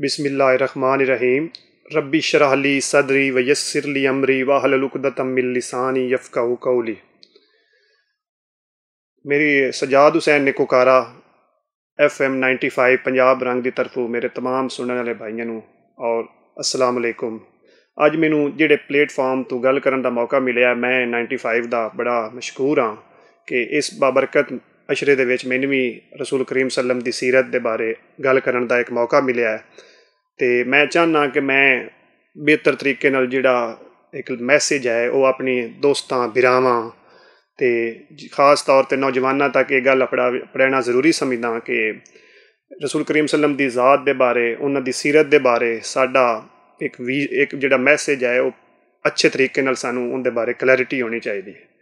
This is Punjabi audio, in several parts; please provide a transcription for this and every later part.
बिसमीम रबी शराहली सदरी व यसरली अमरी वाहलकदतमिलसानी यफ़ाऊ कौली ਮੇਰੀ ਸਜਾਦ ਹੁਸੈਨ ਨੇ ਕੋਕਾਰਾ ਐਫ ਐਮ 95 ਪੰਜਾਬ ਰੰਗ ਦੀ ਤਰਫੋਂ ਮੇਰੇ तमाम ਸੁਣਨ ਵਾਲੇ ਭਾਈਆਂ ਨੂੰ ਔਰ ਅਸਲਾਮ ਅਲੈਕੁਮ ਅੱਜ ਮੈਨੂੰ ਜਿਹੜੇ ਪਲੇਟਫਾਰਮ ਤੋਂ ਗੱਲ ਕਰਨ ਦਾ ਮੌਕਾ ਮਿਲਿਆ ਮੈਂ 95 ਦਾ ਬੜਾ ਮਸ਼ਕੂਰ ਹਾਂ ਕਿ ਇਸ ਬਾਬਰਕਤ ਅਸ਼ਰੇ ਦੇ ਵਿੱਚ ਮੈਨੂੰ ਵੀ ਰਸੂਲ ਕਰੀਮ ਸੱਲਮ ਦੀ ਸੀਰਤ ਦੇ ਬਾਰੇ ਗੱਲ ਕਰਨ ਦਾ ਇੱਕ ਮੌਕਾ ਮਿਲਿਆ ਹੈ ਤੇ ਮੈਂ ਚਾਹਨਾ ਕਿ ਮੈਂ ਬਿਹਤਰ ਤਰੀਕੇ ਨਾਲ ਜਿਹੜਾ ਇੱਕ ਮੈਸੇਜ ਹੈ ਉਹ ਆਪਣੀ ਦੋਸਤਾਂ ਬਿਰਾਵਾਂ ਤੇ ਖਾਸ ਤੌਰ ਤੇ ਨੌਜਵਾਨਾਂ ਤੱਕ ਇਹ ਗੱਲ ਅਪੜਾ ਪ੍ਰੇਰਣਾ ਜ਼ਰੂਰੀ ਸਮਝਦਾ ਕਿ ਰਸੂਲ ਕਰੀਮ ਸੱਲਮ ਦੀ ਜ਼ਾਤ ਦੇ ਬਾਰੇ ਉਹਨਾਂ ਦੀ ਸੀਰਤ ਦੇ ਬਾਰੇ ਸਾਡਾ ਇੱਕ ਇੱਕ ਜਿਹੜਾ ਮੈਸੇਜ ਹੈ ਉਹ ਅੱਛੇ ਤਰੀਕੇ ਨਾਲ ਸਾਨੂੰ ਉਹਦੇ ਬਾਰੇ ਕਲੈਰਿਟੀ ਹੋਣੀ ਚਾਹੀਦੀ ਹੈ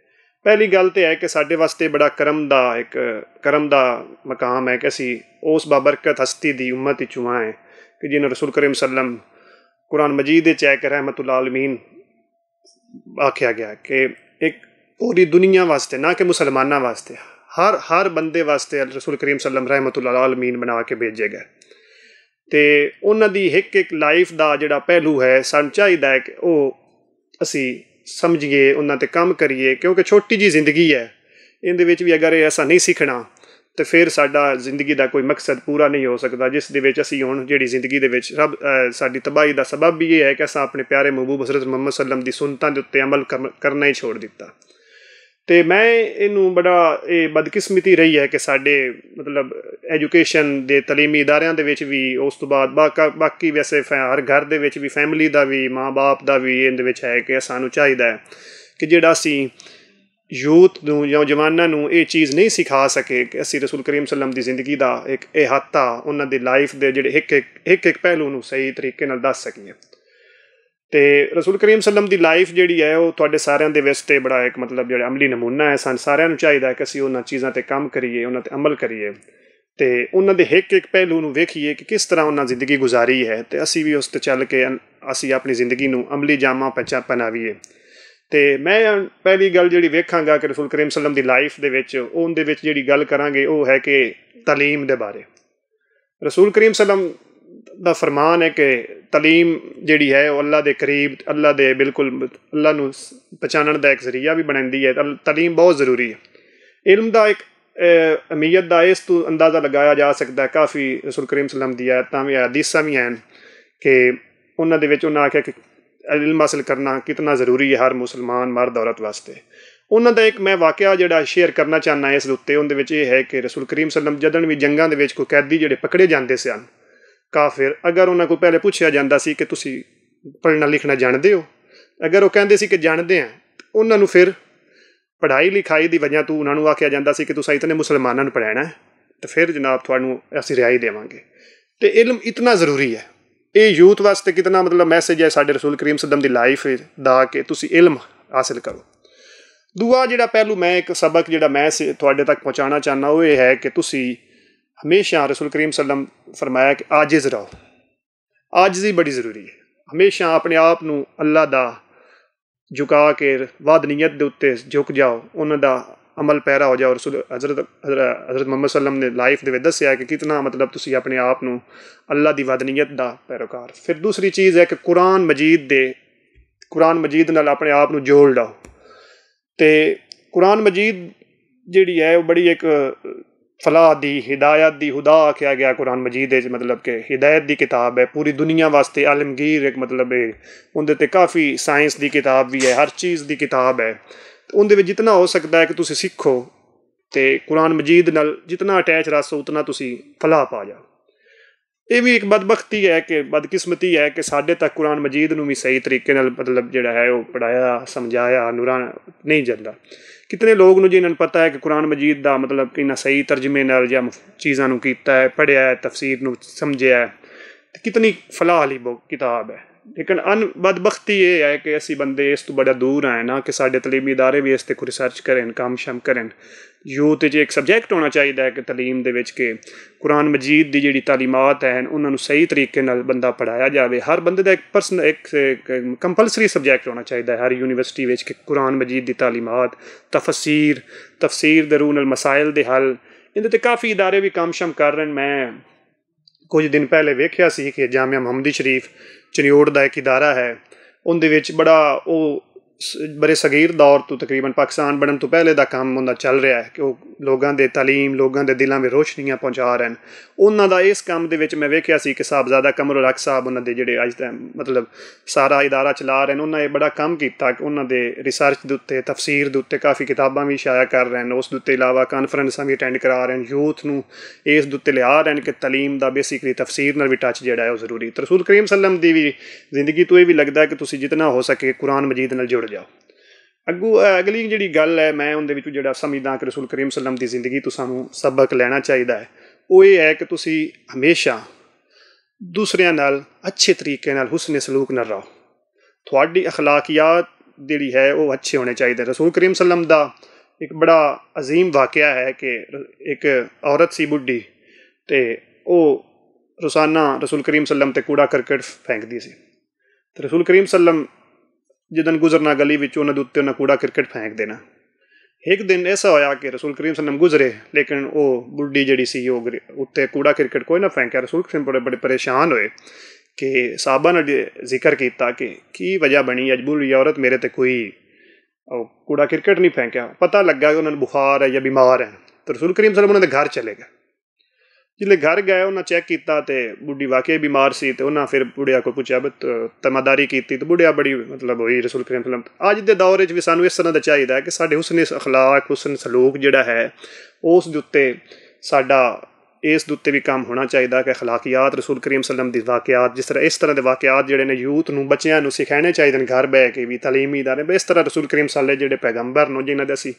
ਪਹਿਲੀ ਗੱਲ ਤੇ ਹੈ ਕਿ ਸਾਡੇ ਵਾਸਤੇ ਬੜਾ ਕਰਮ ਦਾ ਇੱਕ ਕਰਮ ਦਾ ਮਕਾਮ ਹੈ ਕਿ ਅਸੀਂ ਉਸ ਬਾਬਰਕਤ ਹਸਤੀ ਦੀ ਉਮਤ ਵਿੱਚ ਹਾਂ ਕਿ ਜਿਹਨਾਂ ਰਸੂਲ ਕਰੀਮ ਸੱਲਮ ਕੁਰਾਨ ਮਜੀਦ ਦੇ ਚੈੱਕ ਰਹਿਮਤੁਲ ਆਲਮੀਨ ਆਖਿਆ ਗਿਆ ਕਿ ਇੱਕ ਪੂਰੀ ਦੁਨੀਆ ਵਾਸਤੇ ਨਾ ਕਿ ਮੁਸਲਮਾਨਾਂ ਵਾਸਤੇ ਹਰ ਹਰ ਬੰਦੇ ਵਾਸਤੇ ਰਸੂਲ ਕਰੀਮ ਸੱਲਮ ਰਹਿਮਤੁਲ ਆਲਮੀਨ ਬਣਾ ਕੇ ਭੇਜੇ ਗਏ ਤੇ ਉਹਨਾਂ ਦੀ ਇੱਕ ਇੱਕ ਲਾਈਫ ਦਾ ਜਿਹੜਾ ਪਹਿਲੂ ਹੈ ਸਾਨੂੰ ਚਾਹੀਦਾ ਹੈ ਕਿ ਉਹ ਅਸੀਂ ਸਮਝੀਏ ਉਹਨਾਂ ਤੇ ਕੰਮ ਕਰੀਏ ਕਿਉਂਕਿ ਛੋਟੀ ਜੀ ਜ਼ਿੰਦਗੀ ਹੈ ਇਹਦੇ ਵਿੱਚ ਵੀ ਅਗਰ ਇਹ ਐਸਾ ਨਹੀਂ ਸਿੱਖਣਾ ਤੇ ਫਿਰ ਸਾਡਾ ਜ਼ਿੰਦਗੀ ਦਾ ਕੋਈ ਮਕਸਦ ਪੂਰਾ ਨਹੀਂ ਹੋ ਸਕਦਾ ਜਿਸ ਦੇ ਵਿੱਚ ਅਸੀਂ ਹੁਣ ਜਿਹੜੀ ਜ਼ਿੰਦਗੀ ਦੇ ਵਿੱਚ ਸਭ ਸਾਡੀ ਤਬਾਹੀ ਦਾ ਸਬਬ ਵੀ ਇਹ ਹੈ ਕਿ ਅਸਾਂ ਆਪਣੇ ਪਿਆਰੇ ਮਹਬੂਬ ਹਜ਼ਰਤ ਮੁਹੰਮਦ ਸੱਲਮ ਦੀ ਸੁਨਤਾਂ ਦੇ ਉੱਤੇ ਅਮਲ ਕਰਨਾ ਹੀ ਛੋੜ ਦਿੱਤਾ ਤੇ ਮੈਂ ਇਹਨੂੰ ਬੜਾ ਇਹ ਬਦਕਿਸਮਤੀ ਰਹੀ ਹੈ ਕਿ ਸਾਡੇ ਮਤਲਬ ਐਜੂਕੇਸ਼ਨ ਦੇ تعلیمی ਇਦਾਰਿਆਂ ਦੇ ਵਿੱਚ ਵੀ ਉਸ ਤੋਂ ਬਾਅਦ ਬਾਕੀ ਵੈਸੇ ਹਰ ਘਰ ਦੇ ਵਿੱਚ ਵੀ ਫੈਮਿਲੀ ਦਾ ਵੀ ਮਾਪੇ ਦਾ ਵੀ ਇਹਦੇ ਵਿੱਚ ਹੈ ਕਿ ਸਾਨੂੰ ਚਾਹੀਦਾ ਹੈ ਕਿ ਜਿਹੜਾ ਸੀ ਯੂਥ ਨੂੰ ਜਾਂ ਜਵਾਨਾਂ ਨੂੰ ਇਹ ਚੀਜ਼ ਨਹੀਂ ਸਿਖਾ ਸਕੇ ਕਿ ਅਸੀਂ ਰਸੂਲ ਕਰੀਮ ਸੱਲਮ ਦੀ ਜ਼ਿੰਦਗੀ ਦਾ ਇੱਕ ਇਹ ਹੱਤਾ ਉਹਨਾਂ ਦੀ ਲਾਈਫ ਦੇ ਜਿਹੜੇ ਇੱਕ ਇੱਕ ਇੱਕ ਇੱਕ ਪਹਿਲੂ ਨੂੰ ਸਹੀ ਤਰੀਕੇ ਨਾਲ ਦੱਸ ਸਕੀਏ ਤੇ ਰਸੂਲ ਕਰੀਮ ਸੱਲਮ ਦੀ ਲਾਈਫ ਜਿਹੜੀ ਹੈ ਉਹ ਤੁਹਾਡੇ ਸਾਰਿਆਂ ਦੇ ਵਿਸਤੇ ਬੜਾ ਇੱਕ ਮਤਲਬ ਜਿਹੜਾ ਅਮਲੀ ਨਮੂਨਾ ਹੈ ਸਾਨੂੰ ਸਾਰਿਆਂ ਨੂੰ ਚਾਹੀਦਾ ਹੈ ਕਿ ਅਸੀਂ ਉਹਨਾਂ ਚੀਜ਼ਾਂ ਤੇ ਕੰਮ ਕਰੀਏ ਉਹਨਾਂ ਤੇ ਅਮਲ ਕਰੀਏ ਤੇ ਉਹਨਾਂ ਦੇ ਇੱਕ ਇੱਕ ਪਹਿਲੂ ਨੂੰ ਵੇਖੀਏ ਕਿ ਕਿਸ ਤਰ੍ਹਾਂ ਉਹਨਾਂ ਜ਼ਿੰਦਗੀ ਗੁਜ਼ਾਰੀ ਹੈ ਤੇ ਅਸੀਂ ਵੀ ਉਸ ਤੇ ਚੱਲ ਕੇ ਅਸੀਂ ਆਪਣੀ ਜ਼ਿੰਦਗੀ ਨੂੰ ਅਮਲੀ ਜਾਮਾ ਪਚਾ ਪਨਾਵੀਏ ਤੇ ਮੈਂ ਪਹਿਲੀ ਗੱਲ ਜਿਹੜੀ ਵੇਖਾਂਗਾ ਕਿ ਰਸੂਲ ਕਰੀਮ ਸੱਲਮ ਦੀ ਲਾਈਫ ਦੇ ਵਿੱਚ ਉਹਨਾਂ ਦੇ ਵਿੱਚ ਜਿਹੜੀ ਗੱਲ ਕਰਾਂਗੇ ਉਹ ਹੈ ਕਿ ਤਾਲੀਮ ਦੇ ਬਾਰੇ ਰਸੂਲ ਕਰੀਮ ਸੱਲਮ ਦਾ ਫਰਮਾਨ ਹੈ ਕਿ تعلیم ਜਿਹੜੀ ਹੈ ਉਹ ਅੱਲਾ ਦੇ ਕਰੀਬ ਅੱਲਾ ਦੇ ਬਿਲਕੁਲ ਅੱਲਾ ਨੂੰ ਪਛਾਣਨ ਦਾ ਇੱਕ ਜ਼ਰੀਆ ਵੀ ਬਣਦੀ ਹੈ تعلیم ਬਹੁਤ ਜ਼ਰੂਰੀ ਹੈ ਇਲਮ ਦਾ ਇੱਕ ਅਮੀਅਤ ਦਾ ਇਸ ਤੋਂ ਅੰਦਾਜ਼ਾ ਲਗਾਇਆ ਜਾ ਸਕਦਾ ਹੈ ਕਾਫੀ ਰਸੂਲ ਕਰੀਮ ਸੱਲਮ ਦੀ ਆਇਤਾਂ ਵੀ ਹਦੀਸਾਂ ਵੀ ਹਨ ਕਿ ਉਹਨਾਂ ਦੇ ਵਿੱਚ ਉਹਨਾਂ ਆਖਿਆ ਕਿ ਇਲਮ ਹਾਸਲ ਕਰਨਾ ਕਿੰਨਾ ਜ਼ਰੂਰੀ ਹੈ ਹਰ ਮੁਸਲਮਾਨ ਮਰਦ ਔਰਤ ਵਾਸਤੇ ਉਹਨਾਂ ਦਾ ਇੱਕ ਮੈਂ ਵਾਕਿਆ ਜਿਹੜਾ ਸ਼ੇਅਰ ਕਰਨਾ ਚਾਹਨਾ ਇਸ ਉੱਤੇ ਉਹਦੇ ਵਿੱਚ ਇਹ ਹੈ ਕਿ ਰਸੂਲ ਕਰੀਮ ਸੱਲਮ ਜਦਨ ਵੀ ਜੰਗਾਂ ਦੇ ਵਿੱਚ ਕੋਈ ਕੈਦੀ ਜਿਹੜੇ ਪਕੜੇ ਜਾਂਦੇ ਸਨ ਕਾਫਿਰ ਅਗਰ ਉਹਨਾਂ ਕੋਲ ਪਹਿਲੇ ਪੁੱਛਿਆ ਜਾਂਦਾ ਸੀ ਕਿ ਤੁਸੀਂ ਪੜ੍ਹਨਾ ਲਿਖਣਾ ਜਾਣਦੇ ਹੋ ਅਗਰ ਉਹ ਕਹਿੰਦੇ ਸੀ ਕਿ ਜਾਣਦੇ ਆ ਉਹਨਾਂ ਨੂੰ ਫਿਰ ਪੜ੍ਹਾਈ ਲਿਖਾਈ ਦੀ ਵਜ੍ਹਾ ਤੋਂ ਉਹਨਾਂ ਨੂੰ ਆਖਿਆ ਜਾਂਦਾ ਸੀ ਕਿ ਤੁਸੀਂ ਇਤਨੇ ਮੁਸਲਮਾਨਾਂ ਨੂੰ ਹੈ ਤੇ ਫਿਰ ਜਨਾਬ ਤੁਹਾਨੂੰ ਅਸੀਂ ਰਿਆਇ ਦੇਵਾਂਗੇ ਤੇ ਇਲਮ ਇਤਨਾ ਜ਼ਰੂਰੀ ਹੈ ਇਹ ਯੂਥ ਵਾਸਤੇ ਕਿਤਨਾ ਮਤਲਬ ਮੈਸੇਜ ਹੈ ਸਾਡੇ ਰਸੂਲ ਕਰੀਮ ਸੱਦਮ ਦੀ ਲਾਈਫ ਦਾ ਕਿ ਤੁਸੀਂ ਇਲਮ ਹਾਸਲ ਕਰੋ ਦੂਆ ਜਿਹੜਾ ਪਹਿਲੂ ਮੈਂ ਇੱਕ ਸਬਕ ਜਿਹੜਾ ਮੈਂ ਤੁਹਾਡੇ ਤੱਕ ਪਹੁੰਚਾਉਣਾ ਚਾਹਨਾ ਉਹ ਇਹ ਹੈ ਕਿ ਤੁਸੀਂ ਹਮੇਸ਼ਾ ਰਸੂਲ ਕਰੀਮ ਸੱਲਮ ਫਰਮਾਇਆ ਕਿ ਆਜਿਜ਼ ਰਹੋ ਆਜਿਜ਼ੀ ਬੜੀ ਜ਼ਰੂਰੀ ਹੈ ਹਮੇਸ਼ਾ ਆਪਣੇ ਆਪ ਨੂੰ ਅੱਲਾ ਦਾ ਝੁਕਾ ਕੇ ਵਾਦ ਨੀਅਤ ਦੇ ਉੱਤੇ ਝੁਕ ਜਾਓ ਉਹਨਾਂ ਦਾ ਅਮਲ ਪੈਰਾ ਹੋ ਜਾਓ ਰਸੂਲ ਹਜ਼ਰਤ ਹਜ਼ਰਤ ਮੁਹੰਮਦ ਸੱਲਮ ਨੇ ਲਾਈਫ ਦੇ ਵਿੱਚ ਦੱਸਿਆ ਕਿ ਕਿਤਨਾ ਮਤਲਬ ਤੁਸੀਂ ਆਪਣੇ ਆਪ ਨੂੰ ਅੱਲਾ ਦੀ ਵਾਦ ਨੀਅਤ ਦਾ ਪੈਰੋਕਾਰ ਫਿਰ ਦੂਸਰੀ ਚੀਜ਼ ਹੈ ਕਿ ਕੁਰਾਨ ਮਜੀਦ ਦੇ ਕੁਰਾਨ ਮਜੀਦ ਨਾਲ ਆਪਣੇ ਆਪ ਨੂੰ ਜੋੜ ਲਓ ਤੇ ਕੁਰਾਨ ਮਜੀਦ ਜਿਹੜੀ ਹੈ ਉਹ ਬੜੀ ਇੱਕ ਫਲਾਹ ਦੀ ਹਿਦਾਇਤ ਦੀ ਹੁਦਾ ਆਖਿਆ ਗਿਆ ਕੁਰਾਨ ਮਜੀਦ ਦੇ ਮਤਲਬ ਕਿ ਹਿਦਾਇਤ ਦੀ ਕਿਤਾਬ ਹੈ ਪੂਰੀ ਦੁਨੀਆ ਵਾਸਤੇ ਆਲਮਗੀਰ ਇੱਕ ਮਤਲਬ ਹੈ ਉਹਦੇ ਤੇ ਕਾਫੀ ਸਾਇੰਸ ਦੀ ਕਿਤਾਬ ਵੀ ਹੈ ਹਰ ਚੀਜ਼ ਦੀ ਕਿਤਾਬ ਹੈ ਉਹਦੇ ਵਿੱਚ ਜਿੰਨਾ ਹੋ ਸਕਦਾ ਹੈ ਕਿ ਤੁਸੀਂ ਸਿੱਖੋ ਤੇ ਕੁਰਾਨ ਮਜੀਦ ਨਾਲ ਜਿੰਨਾ ਅਟੈਚ ਰਹੋ ਉਤਨਾ ਤੁਸੀਂ ਫਲਾਹ ਪਾ ਜਾ ਇਹ ਵੀ ਇੱਕ ਬਦਬਖਤੀ ਹੈ ਕਿ ਬਦਕਿਸਮਤੀ ਹੈ ਕਿ ਸਾਡੇ ਤੱਕ ਕੁਰਾਨ ਮਜੀਦ ਨੂੰ ਵੀ ਸਹੀ ਤਰੀਕੇ ਨਾਲ ਮਤਲਬ ਜਿਹੜਾ ਹੈ ਉਹ ਪੜਾਇਆ ਸਮਝਾਇਆ ਨੂਰਾਂ ਨਹੀਂ ਜਾਂਦਾ ਕਿਤਨੇ ਲੋਕ ਨੂੰ ਜਿਨ੍ਹਾਂ ਨੂੰ ਪਤਾ ਹੈ ਕਿ ਕੁਰਾਨ ਮਜੀਦ ਦਾ ਮਤਲਬ ਕਿੰਨਾ ਸਹੀ ਤਰਜਮੇ ਨਾਲ ਜਾਂ ਚੀਜ਼ਾਂ ਨੂੰ ਕੀਤਾ ਹੈ ਪੜਿਆ ਹੈ ਤਫਸੀਰ ਨੂੰ ਸਮਝਿਆ ਹੈ ਤੇ ਕਿਤਨੀ ਫਲਾਹ ਵਾਲੀ ਕਿਤਾਬ ਹੈ ਲੇਕਿਨ ਅਨ ਬਦਬਖਤੀ ਇਹ ਹੈ ਕਿ ਅਸੀਂ ਬੰਦੇ ਇਸ ਤੋਂ ਬੜਾ ਦੂਰ ਆਏ ਨਾ ਕਿ ਸਾਡੇ تعلیمی ادارے ਵੀ ਇਸ ਤੇ ਕੋਈ ਰਿਸਰਚ ਕਰਨ ਕੰਮ ਸ਼ਮ ਕਰਨ ਯੂਥ ਜੇ ਇੱਕ ਸਬਜੈਕਟ ਹੋਣਾ ਚਾਹੀਦਾ ਹੈ ਕਿ تعلیم ਦੇ ਵਿੱਚ ਕਿ ਕੁਰਾਨ ਮਜੀਦ ਦੀ ਜਿਹੜੀ تعلیمات ਹੈ ਉਹਨਾਂ ਨੂੰ ਸਹੀ ਤਰੀਕੇ ਨਾਲ ਬੰਦਾ ਪੜਾਇਆ ਜਾਵੇ ਹਰ ਬੰਦੇ ਦਾ ਇੱਕ ਪਰਸਨ ਇੱਕ ਕੰਪਲਸਰੀ ਸਬਜੈਕਟ ਹੋਣਾ ਚਾਹੀਦਾ ਹੈ ਹਰ ਯੂਨੀਵਰਸਿਟੀ ਵਿੱਚ ਕਿ ਕੁਰਾਨ ਮਜੀਦ ਦੀ تعلیمات ਤਫਸੀਰ ਤਫਸੀਰ ਦਰੂਨ ਅਲ ਮਸਾਇਲ ਦੇ ਹੱਲ ਇਹਦੇ ਤੇ ਕਾਫੀ ادارے ਵੀ ਕੰਮ ਸ਼ਮ ਕਰ ਰਹੇ ਨੇ ਮੈਂ ਕੁਝ ਦਿਨ ਪਹਿਲੇ ਵੇਖਿਆ ਸੀ ਕਿ ਜਾਮਿਆ ਮੁਹੰਮਦੀ ਸ਼ਰੀਫ ਚਨਿਓੜ ਦਾ ਇੱਕ ਇਦਾਰਾ ਹੈ ਉਹਦੇ ਵਿੱਚ ਬੜਾ ਉਹ ਬਰੇ ਸਗੀਰ ਦੌਰ ਤੋਂ ਤਕਰੀਬਨ ਪਾਕਿਸਤਾਨ ਬਣਨ ਤੋਂ ਪਹਿਲੇ ਦਾ ਕੰਮ ਹੁੰਦਾ ਚੱਲ ਰਿਹਾ ਹੈ ਕਿ ਉਹ ਲੋਕਾਂ ਦੇ تعلیم ਲੋਕਾਂ ਦੇ ਦਿਲਾਂ ਵਿੱਚ ਰੋਸ਼ਨੀਆਂ ਪਹੁੰਚਾ ਰਹੇ ਹਨ ਉਹਨਾਂ ਦਾ ਇਸ ਕੰਮ ਦੇ ਵਿੱਚ ਮੈਂ ਵੇਖਿਆ ਸੀ ਕਿ ਸਾਬਜ਼ਾਦਾ ਕਮਰੁਲ ਹਕ ਸਾਹਿਬ ਉਹਨਾਂ ਦੇ ਜਿਹੜੇ ਅੱਜ ਤੱਕ ਮਤਲਬ ਸਾਰਾ ਇਦਾਰਾ ਚਲਾ ਰਹੇ ਨੇ ਉਹਨਾਂ ਇਹ ਬੜਾ ਕੰਮ ਕੀਤਾ ਕਿ ਉਹਨਾਂ ਦੇ ਰਿਸਰਚ ਦੇ ਉੱਤੇ ਤਫਸੀਰ ਦੇ ਉੱਤੇ ਕਾਫੀ ਕਿਤਾਬਾਂ ਵੀ ਸ਼ਾਇਆ ਕਰ ਰਹੇ ਨੇ ਉਸ ਦੇ ਉੱਤੇ ਇਲਾਵਾ ਕਾਨਫਰੰਸਾਂ ਵੀ ਅਟੈਂਡ ਕਰਾ ਰਹੇ ਨੇ ਯੂਥ ਨੂੰ ਇਸ ਦੇ ਉੱਤੇ ਲਿਆ ਰਹੇ ਨੇ ਕਿ تعلیم ਦਾ ਬੇਸਿਕਲੀ ਤਫਸੀਰ ਨਾਲ ਵੀ ਟੱਚ ਜਿਹੜਾ ਹੈ ਉਹ ਜ਼ਰੂਰੀ ਤਰਸੂਲ ਕਰੀਮ ਸੱਲਮ ਦੀ ਵੀ ਜ਼ਿੰਦਗੀ ਤੋਂ ਇਹ ਵੀ ਲੱਗਦਾ ਕਿ ਤੁਸੀਂ ਜਿੰਨਾ ਹੋ ਸਕੇ ਕੁਰਾਨ ਮਜੀਦ ਨਾਲ ਜੁੜ ਜੁੜ ਜਾਓ ਅੱਗੂ ਅਗਲੀ ਜਿਹੜੀ ਗੱਲ ਹੈ ਮੈਂ ਉਹਦੇ ਵਿੱਚ ਜਿਹੜਾ ਸਮੀਦਾਂ ਕਿ ਰਸੂਲ ਕਰੀਮ ਸੱਲਮ ਦੀ ਜ਼ਿੰਦਗੀ ਤੋਂ ਸਾਨੂੰ ਸਬਕ ਲੈਣਾ ਚਾਹੀਦਾ ਹੈ ਉਹ ਇਹ ਹੈ ਕਿ ਤੁਸੀਂ ਹਮੇਸ਼ਾ ਦੂਸਰਿਆਂ ਨਾਲ ਅੱਛੇ ਤਰੀਕੇ ਨਾਲ ਹੁਸਨ ਸਲੂਕ ਨਾਲ ਰਹੋ ਤੁਹਾਡੀ اخلاقیات ਜਿਹੜੀ ਹੈ ਉਹ ਅੱਛੇ ਹੋਣੇ ਚਾਹੀਦੇ ਰਸੂਲ ਕਰੀਮ ਸੱਲਮ ਦਾ ਇੱਕ ਬੜਾ عظیم ਵਾਕਿਆ ਹੈ ਕਿ ਇੱਕ ਔਰਤ ਸੀ ਬੁੱਢੀ ਤੇ ਉਹ ਰੋਜ਼ਾਨਾ ਰਸੂਲ ਕਰੀਮ ਸੱਲਮ ਤੇ ਕੂੜਾ ਕਰਕਟ ਫੈਂਕਦੀ ਸੀ ਤੇ ਰਸੂਲ ਕਰੀਮ ਸੱਲਮ ਜਦੋਂ ਗੁਜ਼ਰਨਾ ਗਲੀ ਵਿੱਚ ਉਹਨਾਂ ਦੇ ਉੱਤੇ ਉਹਨਾਂ ਕੂੜਾ ਕ੍ਰਿਕਟ ਫੈਂਕ ਦੇਣਾ ਇੱਕ ਦਿਨ ਐਸਾ ਹੋਇਆ ਕਿ ਰਸੂਲ ਕਰੀਮ ਸੱਲਮ ਗੁਜ਼ਰੇ ਲੇਕਿਨ ਉਹ ਬੁੱਢੀ ਜਿਹੜੀ ਸੀ ਉਹ ਉੱਤੇ ਕੂੜਾ ਕ੍ਰਿਕਟ ਕੋਈ ਨਾ ਫੈਂਕਿਆ ਰਸੂਲ ਕਰੀਮ ਬੜੇ ਬੜੇ ਪਰੇਸ਼ਾਨ ਹੋਏ ਕਿ ਸਾਬਾ ਨੇ ਜ਼ਿਕਰ ਕੀਤਾ ਕਿ ਕੀ ਵਜ੍ਹਾ ਬਣੀ ਅਜਬੂਲ ਔਰਤ ਮੇਰੇ ਤੇ ਕੋਈ ਉਹ ਕੂੜਾ ਕ੍ਰਿਕਟ ਨਹੀਂ ਫੈਂਕਿਆ ਪਤਾ ਲੱਗਾ ਕਿ ਉਹਨਾਂ ਨੂੰ ਬੁਖਾਰ ਹੈ ਜਾਂ ਬਿਮਾਰ ਹੈ ਤੇ ਰਸੂਲ ਕਰੀਮ ਸੱਲਮ ਉਹਨਾਂ ਦੇ ਘਰ ਚਲੇ ਗਏ ਜਿਲੇ ਘਰ ਗਏ ਉਹਨਾਂ ਚੈੱਕ ਕੀਤਾ ਤੇ ਬੁੱਢੀ ਵਾਕਈ ਬਿਮਾਰ ਸੀ ਤੇ ਉਹਨਾਂ ਫਿਰ ਬੁੜਿਆ ਕੋ ਪੁੱਛਿਆ ਬਤ ਤਮਾਦਾਰੀ ਕੀਤੀ ਤੇ ਬੁੜਿਆ ਬੜੀ ਮਤਲਬ ਹੋਈ ਰਸੂਲ ਕਰੀਮ ਸੱਲਮ ਅੱਜ ਦੇ ਦੌਰ ਵਿੱਚ ਵੀ ਸਾਨੂੰ ਇਸ ਤਰ੍ਹਾਂ ਦਾ ਚਾਹੀਦਾ ਹੈ ਕਿ ਸਾਡੇ ਹੁਸਨ ਅਖਲਾਕ ਹੁਸਨ ਸਲੂਕ ਜਿਹੜਾ ਹੈ ਉਸ ਦੇ ਉੱਤੇ ਸਾਡਾ ਇਸ ਦੇ ਉੱਤੇ ਵੀ ਕੰਮ ਹੋਣਾ ਚਾਹੀਦਾ ਕਿ اخلاقیات ਰਸੂਲ ਕਰੀਮ ਸੱਲਮ ਦੀ ਵਾਕਿਆਤ ਜਿਸ ਤਰ੍ਹਾਂ ਇਸ ਤਰ੍ਹਾਂ ਦੇ ਵਾਕਿਆਤ ਜਿਹੜੇ ਨੇ ਯੂਥ ਨੂੰ ਬੱਚਿਆਂ ਨੂੰ ਸਿਖਾਉਣੇ ਚਾਹੀਦੇ ਨੇ ਘਰ ਬੈ ਕੇ ਵੀ تعلیمی ادارے ਇਸ ਤਰ੍ਹਾਂ ਰਸੂਲ ਕਰੀਮ ਸੱਲੇ ਜਿਹੜੇ ਪੈਗੰਬਰ ਨੂੰ ਜਿਨ੍ਹਾਂ ਦੇ ਅਸੀਂ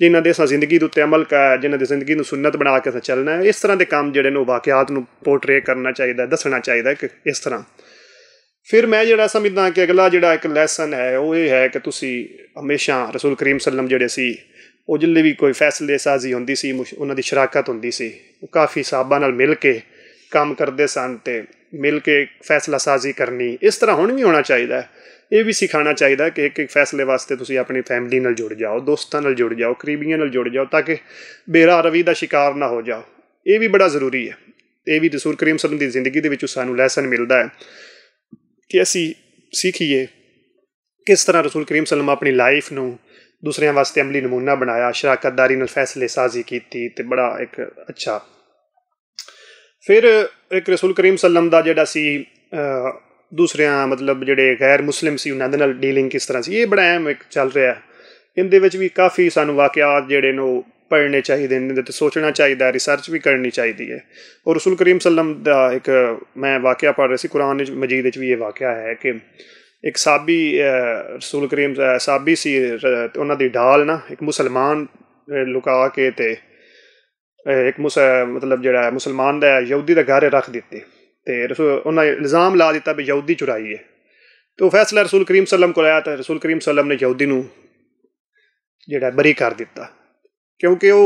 ਜਿਨ੍ਹਾਂ ਦੇ ਅਸਾਂ ਜ਼ਿੰਦਗੀ ਦੇ ਉੱਤੇ ਅਮਲ ਕਰ ਜਿਨ੍ਹਾਂ ਦੀ ਜ਼ਿੰਦਗੀ ਨੂੰ ਸੁਨਨਤ ਬਣਾ ਕੇ ਚੱਲਣਾ ਹੈ ਇਸ ਤਰ੍ਹਾਂ ਦੇ ਕੰਮ ਜਿਹੜੇ ਨੇ ਵਾਕਿਆਤ ਨੂੰ ਪੋਰਟਰੇ ਕਰਨਾ ਚਾਹੀਦਾ ਦੱਸਣਾ ਚਾਹੀਦਾ ਕਿ ਇਸ ਤਰ੍ਹਾਂ ਫਿਰ ਮੈਂ ਜਿਹੜਾ ਸਮਝਦਾ ਕਿ ਅਗਲਾ ਜਿਹੜਾ ਇੱਕ ਲੈਸਨ ਹੈ ਉਹ ਇਹ ਹੈ ਕਿ ਤੁਸੀਂ ਹਮੇਸ਼ਾ ਰਸੂਲ ਕਰੀਮ ਸੱਲਮ ਜਿਹੜੇ ਸੀ ਜਿੱਲੇ ਵੀ ਕੋਈ ਫੈਸਲੇ ਸਾਜ਼ੀ ਹੁੰਦੀ ਸੀ ਉਹਨਾਂ ਦੀ ਸ਼ਰਾਕਤ ਹੁੰਦੀ ਸੀ ਉਹ ਕਾਫੀ ਸਾਹਬਾਂ ਨਾਲ ਮਿਲ ਕੇ ਕੰਮ ਕਰਦੇ ਸਨ ਤੇ ਮਿਲ ਕੇ ਫੈਸਲਾ ਸਾਜ਼ੀ ਕਰਨੀ ਇਸ ਤਰ੍ਹਾਂ ਹੁਣ ਵੀ ਹੋਣਾ ਚਾਹੀਦਾ ਹੈ ਇਹ ਵੀ ਸਿਖਾਣਾ ਚਾਹੀਦਾ ਕਿ ਇੱਕ ਇੱਕ ਫੈਸਲੇ ਵਾਸਤੇ ਤੁਸੀਂ ਆਪਣੀ ਫੈਮਿਲੀ ਨਾਲ ਜੁੜ ਜਾਓ ਦੋਸਤਾਂ ਨਾਲ ਜੁੜ ਜਾਓ ਕਰੀਬੀਆਂ ਨਾਲ ਜੁੜ ਜਾਓ ਤਾਂ ਕਿ ਬੇਰਾ ਰਵੀ ਦਾ ਸ਼ਿਕਾਰ ਨਾ ਹੋ ਜਾਓ ਇਹ ਵੀ ਬੜਾ ਜ਼ਰੂਰੀ ਹੈ ਇਹ ਵੀ ਰਸੂਲ ਕਰੀਮ ਸੱਲਮ ਦੀ ਜ਼ਿੰਦਗੀ ਦੇ ਵਿੱਚੋਂ ਸਾਨੂੰ ਲੈਸਨ ਮਿਲਦਾ ਹੈ ਕਿ ਅਸੀਂ ਸਿੱਖੀਏ ਕਿਸ ਤਰ੍ਹਾਂ ਰਸੂਲ ਕਰੀਮ ਸੱਲਮ ਆਪਣੀ ਲਾਈਫ ਨੂੰ ਦੂਸਰਿਆਂ ਵਾਸਤੇ ਅਮਲੀ ਨਮੂਨਾ ਬਣਾਇਆ ਸ਼ਰਾਕਤਦਾਰੀ ਨਾਲ ਫੈਸਲੇ ਸਾਜ਼ੀ ਕੀਤੀ ਤੇ ਬੜਾ ਇੱਕ ਅੱਛਾ ਫਿਰ ਇੱਕ ਰਸੂਲ ਕਰੀਮ ਸੱਲਮ ਦਾ ਜਿਹੜਾ ਸੀ ਦੂਸਰਿਆਂ ਮਤਲਬ ਜਿਹੜੇ ਗੈਰ ਮੁਸਲਮ ਸੀ ਉਹਨਾਂ ਦੇ ਨਾਲ ਡੀਲਿੰਗ ਕਿਸ ਤਰ੍ਹਾਂ ਸੀ ਇਹ ਬੜਾ ਅਹਿਮ ਇੱਕ ਚੱਲ ਰਿਹਾ ਇਹਦੇ ਵਿੱਚ ਵੀ ਕਾਫੀ ਸਾਨੂੰ ਵਾਕਿਆਤ ਜਿਹੜੇ ਨੂੰ ਪੜ੍ਹਨੇ ਚਾਹੀਦੇ ਨੇ ਤੇ ਸੋਚਣਾ ਚਾਹੀਦਾ ਰਿਸਰਚ ਵੀ ਕਰਨੀ ਚਾਹੀਦੀ ਹੈ ਔਰ ਰਸੂਲ ਕਰੀਮ ਸੱਲਮ ਦਾ ਇੱਕ ਮੈਂ ਵਾਕਿਆ ਪੜ੍ਹ ਰਿਹਾ ਸੀ ਕੁਰਾਨ ਮਜੀਦ ਵਿੱਚ ਵੀ ਇਹ ਵਾਕਿਆ ਹੈ ਕਿ ਇੱਕ ਸਾਬੀ ਰਸੂਲ ਕਰੀਮ ਸਾਬੀ ਸੀ ਉਹਨਾਂ ਦੀ ਢਾਲ ਨਾ ਇੱਕ ਮੁਸਲਮਾਨ ਲੁਕਾ ਕੇ ਤੇ ਇੱਕ ਮੁਸ ਮਤਲਬ ਜਿਹੜਾ ਮੁਸਲਮਾਨ ਦਾ ਯਹੂਦੀ ਦਾ ਘਰ ਰੱਖ ਦਿੱਤੀ ਤੇ ਉਹਨਾਂ ਇਲਜ਼ਾਮ ਲਾ ਦਿੱਤਾ ਵੀ ਯਹੂਦੀ ਚੁਰਾਈ ਹੈ तो फैसला रसूल करीम सल्लम को लाया तो रसूल करीम सल्लम ने यहूदी जोड़ा बरी कर दिता क्योंकि वो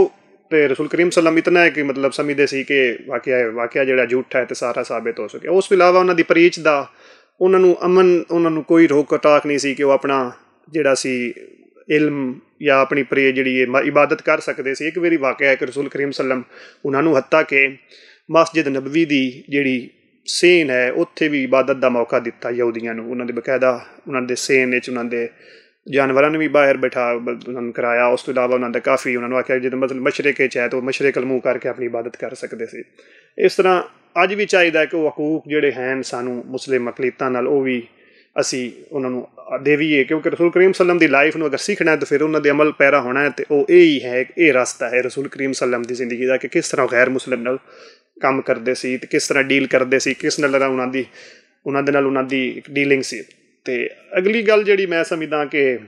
तो रसूल करीम सल्लम इतना है कि मतलब समझते सी कि वाकया वाकया जोड़ा झूठा है तो सारा साबित हो सके उस अलावा उन्होंने परीच का ਉਹਨਾਂ ਨੂੰ ਅਮਨ ਉਹਨਾਂ ਨੂੰ ਕੋਈ ਰੋਕ ਟਾਕ ਨਹੀਂ ਸੀ ਕਿ ਉਹ ਆਪਣਾ ਜਿਹੜਾ ਸੀ ਇਲਮ ਜਾਂ ਆਪਣੀ ਪ੍ਰੇ ਜਿਹੜੀ ਹੈ ਇਬਾਦਤ ਕਰ ਸਕਦੇ ਸੀ ਇੱਕ ਵਾਰੀ ਵਾਕਿਆ ਹੈ ਕਿ ਰਸੂਲ ਕਰੀਮ ਸੱਲਮ ਉਹਨਾਂ ਨੂੰ ਹੱਤਾ ਕਿ ਮਸਜਿਦ ਨਬਵੀ ਦੀ ਜਿਹੜੀ ਸੇਨ ਹੈ ਉੱਥੇ ਵੀ ਇਬਾਦਤ ਦਾ ਮੌਕਾ ਦਿੱਤਾ ਯਹੂਦੀਆਂ ਨੂੰ ਉਹਨਾਂ ਦੇ ਬਕਾਇਦਾ ਉਹਨਾਂ ਦੇ ਸੇਨ ਵਿੱਚ ਉਹਨਾਂ ਦੇ ਜਾਨਵਰਾਂ ਨੂੰ ਵੀ ਬਾਹਰ ਬਿਠਾ ਉਹਨਾਂ ਨੂੰ ਕਰਾਇਆ ਉਸ ਤੋਂ ਇਲਾਵਾ ਉਹਨਾਂ ਦਾ ਕਾਫੀ ਉਹਨਾਂ ਨੂੰ ਆਖਿਆ ਜਦੋਂ ਮਤਲਬ ਮਸ਼ਰਕੇ ਵਿੱਚ ਹੈ ਤਾਂ ਮਸ਼ਰਕਲ ਮੂੰਹ ਕਰਕੇ ਆਪਣੀ ਇਬਾਦਤ ਕਰ ਸਕਦੇ ਸੀ ਇਸ ਤਰ੍ਹਾਂ ਅੱਜ ਵੀ ਚਾਹੀਦਾ ਕਿ ਉਹ ਹਕੂਕ ਜਿਹੜੇ ਹਨ ਸਾਨੂੰ ਮੁਸਲਿਮ ਅਕਲੀਤਾਂ ਨਾਲ ਉਹ ਵੀ ਅਸੀਂ ਉਹਨਾਂ ਨੂੰ ਦੇਵੀਏ ਕਿਉਂਕਿ ਰਸੂਲ ਕਰੀਮ ਸੱਲਮ ਦੀ ਲਾਈਫ ਨੂੰ ਅਗਰ ਸਿੱਖਣਾ ਹੈ ਤਾਂ ਫਿਰ ਉਹਨਾਂ ਦੇ ਅਮਲ ਪੈਰਾ ਹੋਣਾ ਹੈ ਤੇ ਉਹ ਇਹ ਹੀ ਹੈ ਇਹ ਰਸਤਾ ਹੈ ਰਸੂਲ ਕਰੀਮ ਸੱਲਮ ਦੀ ਜ਼ਿੰਦਗੀ ਦਾ ਕਿ ਕਿਸ ਤਰ੍ਹਾਂ ਗੈਰ ਮੁਸਲਿਮ ਨਾਲ ਕੰਮ ਕਰਦੇ ਸੀ ਤੇ ਕਿਸ ਤਰ੍ਹਾਂ ਡੀਲ ਕਰਦੇ ਸੀ ਕਿਸ ਨਾਲ ਉਹਨਾਂ ਦੀ ਉਹਨਾਂ ਦੇ ਨਾਲ ਉਹਨਾਂ ਦੀ ਇੱਕ ਡੀਲਿੰਗ ਸੀ ਤੇ ਅਗਲੀ ਗੱਲ ਜਿਹੜੀ ਮੈਂ ਸਮਝਦਾ ਕਿ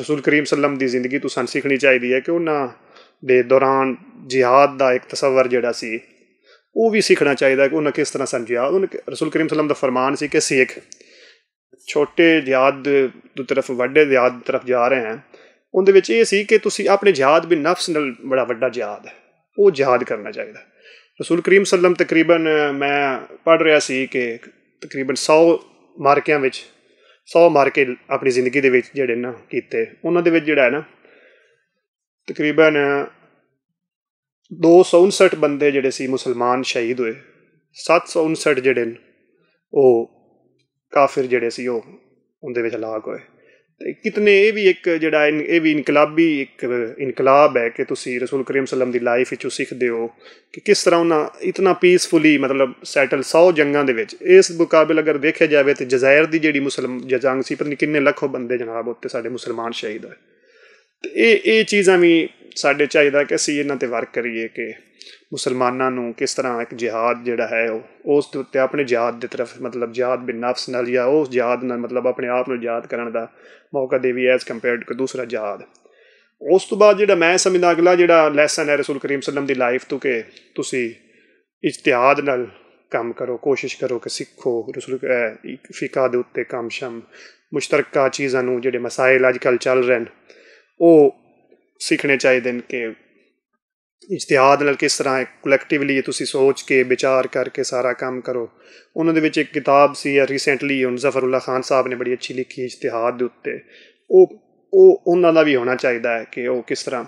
ਰਸੂਲ ਕਰੀਮ ਸੱਲਮ ਦੀ ਜ਼ਿੰਦਗੀ ਤੋਂ ਸਾਨੂੰ ਸਿੱਖਣੀ ਚਾਹੀਦੀ ਹੈ ਕਿ ਉਹਨਾਂ ਦੇ ਦੌਰਾਨ ਜਿਹਾਦ ਦਾ ਇੱਕ ਤਸਵਰ ਜਿਹੜਾ ਸੀ ਉਹ ਵੀ ਸਿੱਖਣਾ ਚਾਹੀਦਾ ਕਿ ਉਹਨਾਂ ਕਿਸ ਤਰ੍ਹਾਂ ਸਮਝਿਆ ਉਹਨਾਂ ਰਸੂਲ ਕਰੀਮ ਸੱਲਮ ਦਾ ਫਰਮਾਨ ਸੀ ਕਿ ਸੇਖ ਛੋਟੇ ਜਿਆਦ ਦੀ ਤਰਫ ਵੱਡੇ ਜਿਆਦ ਦੀ ਤਰਫ ਜਾ ਰਹੇ ਹਨ ਉਹਦੇ ਵਿੱਚ ਇਹ ਸੀ ਕਿ ਤੁਸੀਂ ਆਪਣੇ ਜਿਆਦ ਵੀ ਨਫਸ ਨਾਲ ਬੜਾ ਵੱਡਾ ਜਿਆਦ ਹੈ ਉਹ ਜਿਆਦ ਕਰਨਾ ਚਾਹੀਦਾ ਰਸੂਲ ਕਰੀਮ ਸੱਲਮ ਤਕਰੀਬਨ ਮੈਂ ਪੜ ਰਿਹਾ ਸੀ ਕਿ ਤਕਰੀਬਨ 100 ਮਾਰਕਿਆਂ ਵਿੱਚ 100 ਮਾਰਕੇ ਆਪਣੀ ਜ਼ਿੰਦਗੀ ਦੇ ਵਿੱਚ ਜਿਹੜੇ ਨਾ ਕੀਤੇ ਉਹਨਾਂ ਦੇ ਵਿੱਚ ਜਿਹੜਾ ਹੈ ਨਾ ਤਕਰੀਬਨ 259 ਬੰਦੇ ਜਿਹੜੇ ਸੀ ਮੁਸਲਮਾਨ ਸ਼ਹੀਦ ਹੋਏ 759 ਜਿਹੜੇ ਨੇ ਉਹ ਕਾਫਰ ਜਿਹੜੇ ਸੀ ਉਹ ਉਹਦੇ ਵਿੱਚ ਲਾਗ ਹੋਏ ਤੇ ਕਿਤਨੇ ਇਹ ਵੀ ਇੱਕ ਜਿਹੜਾ ਇਹ ਵੀ ਇਨਕਲਾਬੀ ਇੱਕ ਇਨਕਲਾਬ ਹੈ ਕਿ ਤੁਸੀਂ ਰਸੂਲ ਕਰੀਮ ਸੱਲਮ ਦੀ ਲਾਈਫ ਵਿੱਚੋਂ ਸਿੱਖਦੇ ਹੋ ਕਿ ਕਿਸ ਤਰ੍ਹਾਂ ਉਹਨਾਂ ਇਤਨਾ ਪੀਸਫੁਲੀ ਮਤਲਬ ਸੈਟਲ 100 ਜੰਗਾਂ ਦੇ ਵਿੱਚ ਇਸ ਮੁਕਾਬਲੇ ਅਗਰ ਦੇਖਿਆ ਜਾਵੇ ਤੇ ਜਜ਼ਾਇਰ ਦੀ ਜਿਹੜੀ ਮੁਸਲਮ ਜੰਗ ਸੀ ਪਰ ਕਿੰਨੇ ਲੱਖੋ ਬੰਦੇ ਜਨਾਬ ਉੱਤੇ ਸਾਡੇ ਮੁਸਲਮਾਨ ਸ਼ਹੀਦ ਹੋਏ ਤੇ ਇਹ ਇਹ ਚੀਜ਼ਾਂ ਵੀ ਸਾਡੇ ਚਾਹੀਦਾ ਕਿ ਅਸੀਂ ਇਹਨਾਂ ਤੇ ਵਰਕ ਕਰੀਏ ਕਿ ਮੁਸਲਮਾਨਾਂ ਨੂੰ ਕਿਸ ਤਰ੍ਹਾਂ ਇੱਕ ਜਿਹਾਦ ਜਿਹੜਾ ਹੈ ਉਹ ਉਸ ਦੇ ਉੱਤੇ ਆਪਣੇ ਜਿਹਾਦ ਦੀ ਤਰਫ ਮਤਲਬ ਜਿਹਾਦ ਬਿਨ ਨਫਸ ਨਾਲ ਜਾਂ ਉਹ ਜਿਹਾਦ ਨਾਲ ਮਤਲਬ ਆਪਣੇ ਆਪ ਨੂੰ ਜਿਹਾਦ ਕਰਨ ਦਾ ਮੌਕਾ ਦੇ ਵੀ ਐਸ ਕੰਪੇਅਰਡ ਟੂ ਦੂਸਰਾ ਜਿਹਾਦ ਉਸ ਤੋਂ ਬਾਅਦ ਜਿਹੜਾ ਮੈਂ ਸਮਝਦਾ ਅਗਲਾ ਜਿਹੜਾ ਲੈਸਨ ਹੈ ਰਸੂਲ ਕਰੀਮ ਸੱਲਮ ਦੀ ਲਾਈਫ ਤੋਂ ਕਿ ਤੁਸੀਂ ਇਜਤਿਹਾਦ ਨਾਲ ਕੰਮ ਕਰੋ ਕੋਸ਼ਿਸ਼ ਕਰੋ ਕਿ ਸਿੱਖੋ ਰਸੂਲ ਫਿਕਾ ਦੇ ਉੱਤੇ ਕੰਮ ਸ਼ਮ ਮੁਸ਼ਤਰਕਾ ਚੀਜ਼ਾਂ ਨੂੰ ਜਿਹੜੇ ਮਸਾਇਲ ਅੱਜ ਕੱਲ ਚੱਲ ਰਹੇ ਨੇ ਉਹ ਸਿੱਖਣੇ ਚਾਹੀਦੇ ਨੇ ਕਿ ਇਜਤਿਹਾਦ ਨਾਲ ਕਿਸ ਤਰ੍ਹਾਂ ਕਲੈਕਟਿਵਲੀ ਤੁਸੀਂ ਸੋਚ ਕੇ ਵਿਚਾਰ ਕਰਕੇ ਸਾਰਾ ਕੰਮ ਕਰੋ ਉਹਨਾਂ ਦੇ ਵਿੱਚ ਇੱਕ ਕਿਤਾਬ ਸੀ ਰੀਸੈਂਟਲੀ ਹੁਣ ਜ਼ਫਰullah ਖਾਨ ਸਾਹਿਬ ਨੇ ਬੜੀ ਅੱਛੀ ਲਿਖੀ ਇਜਤਿਹਾਦ ਦੇ ਉੱਤੇ ਉਹ ਉਹ ਉਹਨਾਂ ਦਾ ਵੀ ਹੋਣਾ ਚਾਹੀਦਾ ਹੈ ਕਿ ਉਹ ਕਿਸ ਤਰ੍ਹਾਂ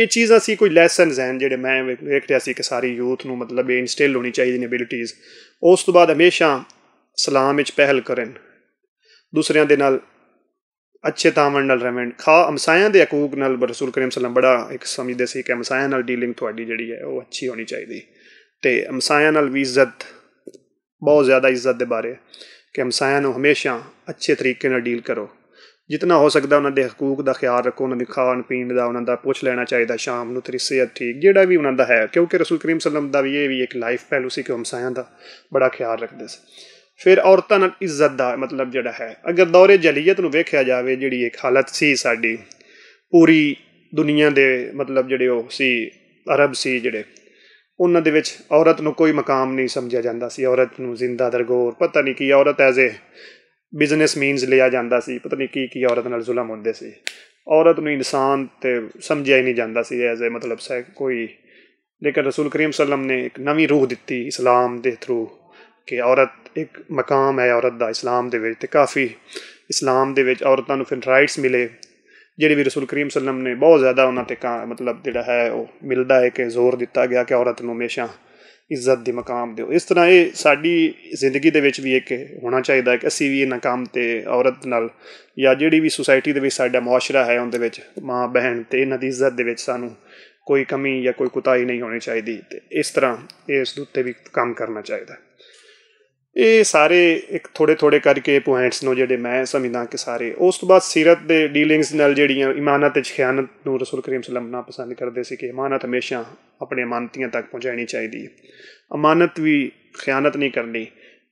ਇਹ ਚੀਜ਼ਾਂ ਸੀ ਕੋਈ ਲੈਸਨਸ ਹਨ ਜਿਹੜੇ ਮੈਂ ਵੇਖ ਰਿਹਾ ਸੀ ਕਿ ਸਾਰੀ ਯੂਥ ਨੂੰ ਮਤਲਬ ਇਹ ਇਨਸਟਿਲ ਹੋਣੀ ਚਾਹੀਦੀ ਨੇ ਅਬਿਲਿਟੀਆਂ ਉਸ ਤੋਂ ਬਾਅਦ ਹਮੇਸ਼ਾ ਸਲਾਮ ਵਿੱਚ ਪਹਿਲ ਕਰਨ ਦੂਸਰਿਆਂ ਦੇ ਨਾਲ ਅੱਛੇ ਤਾਮਨ ਨਾਲ ਰਵਣ ਖਾ ਅਮਸਾਇਆਂ ਦੇ ਹਕੂਕ ਨਾਲ ਰਸੂਲ ਕਰੀਮ ਸੱਲਮ ਬੜਾ ਇੱਕ ਸਮਝਦੇ ਸੀ ਕਿ ਅਮਸਾਇਆਂ ਨਾਲ ਡੀਲਿੰਗ ਤੁਹਾਡੀ ਜਿਹੜੀ ਹੈ ਉਹ ਅੱਛੀ ਹੋਣੀ ਚਾਹੀਦੀ ਤੇ ਅਮਸਾਇਆਂ ਨਾਲ ਵੀ ਇੱਜ਼ਤ ਬਹੁਤ ਜ਼ਿਆਦਾ ਇੱਜ਼ਤ ਦੇ ਬਾਰੇ ਕਿ ਹਮਸਾਇਆਂ ਨੂੰ ਹਮੇਸ਼ਾ ਅੱਛੇ ਤਰੀਕੇ ਨਾਲ ਡੀਲ ਕਰੋ ਜਿੰਨਾ ਹੋ ਸਕਦਾ ਉਹਨਾਂ ਦੇ ਹਕੂਕ ਦਾ ਖਿਆਲ ਰੱਖੋ ਉਹਨਾਂ ਦੇ ਖਾਣ ਪੀਣ ਦਾ ਉਹਨਾਂ ਦਾ ਪੁੱਛ ਲੈਣਾ ਚਾਹੀਦਾ ਸ਼ਾਮ ਨੂੰ ਤੇਰੀ ਸਿਹਤ ਠੀਕ ਜਿਹੜਾ ਵੀ ਉਹਨਾਂ ਦਾ ਹੈ ਕਿਉਂਕਿ ਰਸੂਲ ਕਰੀਮ ਸੱਲਮ ਦਾ ਵੀ ਇਹ ਵੀ ਇੱਕ ਲਾਈਫ ਪਹਿਲੂ ਸੀ ਕਿ ਹਮਸਾਇਆਂ ਦਾ ਬੜਾ ਖਿਆਲ ਰੱਖਦੇ ਸੀ ਫਿਰ ਔਰਤਾਂ ਨਾਲ ਇੱਜ਼ਤ ਦਾ ਮਤਲਬ ਜਿਹੜਾ ਹੈ ਅਗਰ ਦੌਰੇ ਜਲੀਅਤ ਨੂੰ ਵੇਖਿਆ ਜਾਵੇ ਜਿਹੜੀ ਇੱਕ ਹਾਲਤ ਸੀ ਸਾਡੀ ਪੂਰੀ ਦੁਨੀਆ ਦੇ ਮਤਲਬ ਜਿਹੜੇ ਉਹ ਸੀ ਅਰਬ ਸੀ ਜਿਹੜੇ ਉਹਨਾਂ ਦੇ ਵਿੱਚ ਔਰਤ ਨੂੰ ਕੋਈ ਮਕਾਮ ਨਹੀਂ ਸਮਝਿਆ ਜਾਂਦਾ ਸੀ ਔਰਤ ਨੂੰ ਜ਼ਿੰਦਾ ਦਰਗੋਰ ਪਤਾ ਨਹੀਂ ਕੀ ਔਰਤ ਐਜ਼ ਅ ਬਿਜ਼ਨਸ ਮੀਨਸ ਲਿਆ ਜਾਂਦਾ ਸੀ ਪਤਾ ਨਹੀਂ ਕੀ ਕੀ ਔਰਤ ਨਾਲ ਜ਼ੁਲਮ ਹੁੰਦੇ ਸੀ ਔਰਤ ਨੂੰ ਇਨਸਾਨ ਤੇ ਸਮਝਿਆ ਹੀ ਨਹੀਂ ਜਾਂਦਾ ਸੀ ਐਜ਼ ਅ ਮਤਲਬ ਕੋਈ ਲੇਕਿਨ ਰਸੂਲ ਕਰੀਮ ਸੱਲਮ ਨੇ ਇੱਕ ਨਵੀਂ ਰੂਹ ਦਿੱਤੀ ਇਸਲਾਮ ਦੇ ਥਰੂ ਕਿ ਔਰਤ ਇੱਕ ਮਕਾਮ ਹੈ ਔਰਤ ਦਾ ਇਸਲਾਮ ਦੇ ਵਿੱਚ ਤੇ ਕਾਫੀ ਇਸਲਾਮ ਦੇ ਵਿੱਚ ਔਰਤਾਂ ਨੂੰ ਫਿਰ ਰਾਈਟਸ ਮਿਲੇ ਜਿਹੜੇ ਵੀ ਰਸੂਲ ਕਰੀਮ ਸੱਲਮ ਨੇ ਬਹੁਤ ਜ਼ਿਆਦਾ ਉਹਨਾਂ ਤੇ ਮਤਲਬ ਜਿਹੜਾ ਹੈ ਉਹ ਮਿਲਦਾ ਹੈ ਕਿ ਜ਼ੋਰ ਦਿੱਤਾ ਗਿਆ ਕਿ ਔਰਤ ਨੂੰ ਹਮੇਸ਼ਾ ਇੱਜ਼ਤ ਦੇ ਮਕਾਮ ਦਿਓ ਇਸ ਤਰ੍ਹਾਂ ਇਹ ਸਾਡੀ ਜ਼ਿੰਦਗੀ ਦੇ ਵਿੱਚ ਵੀ ਇੱਕ ਹੋਣਾ ਚਾਹੀਦਾ ਹੈ ਕਿ ਅਸੀਂ ਵੀ ਇਹਨਾਂ ਕੰਮ ਤੇ ਔਰਤ ਨਾਲ ਜਾਂ ਜਿਹੜੀ ਵੀ ਸੁਸਾਇਟੀ ਦੇ ਵਿੱਚ ਸਾਡਾ ਮੁਆਸ਼ਰਾ ਹੈ ਉਹਦੇ ਵਿੱਚ ਮਾਂ ਬਹਿਣ ਤੇ ਇਹਨਾਂ ਦੀ ਇੱਜ਼ਤ ਦੇ ਵਿੱਚ ਸਾਨੂੰ ਕੋਈ ਕਮੀ ਜਾਂ ਕੋਈ ਕੁਤਾਹੀ ਨਹੀਂ ਹੋਣੀ ਚਾਹੀਦੀ ਤੇ ਇਸ ਤਰ੍ਹਾਂ ਇਸ ਉੱਤੇ ਵੀ ਕੰਮ ਕਰਨਾ ਚਾਹੀਦਾ ਇਹ ਸਾਰੇ ਇੱਕ ਥੋੜੇ ਥੋੜੇ ਕਰਕੇ ਪੁਆਇੰਟਸ ਨੂੰ ਜਿਹੜੇ ਮੈਂ ਸਮਝਦਾ ਕਿ ਸਾਰੇ ਉਸ ਤੋਂ ਬਾਅਦ ਸਿਰਤ ਦੇ ਡੀਲਿੰਗਸ ਨਾਲ ਜਿਹੜੀਆਂ ਇਮਾਨਤ ਤੇ ਖਿਆਨਤ ਨੂੰ ਰਸੂਲ ਕਰੀਮ ਸੱਲਮ ਨਾ ਪਸੰਦ ਕਰਦੇ ਸੀ ਕਿ ਇਮਾਨਤ ਹਮੇਸ਼ਾ ਆਪਣੇ ਮਾਨਤੀਆਂ ਤੱਕ ਪਹੁੰਚਾਣੀ ਚਾਹੀਦੀ ਹੈ ਅਮਾਨਤ ਵੀ ਖਿਆਨਤ ਨਹੀਂ ਕਰਨੀ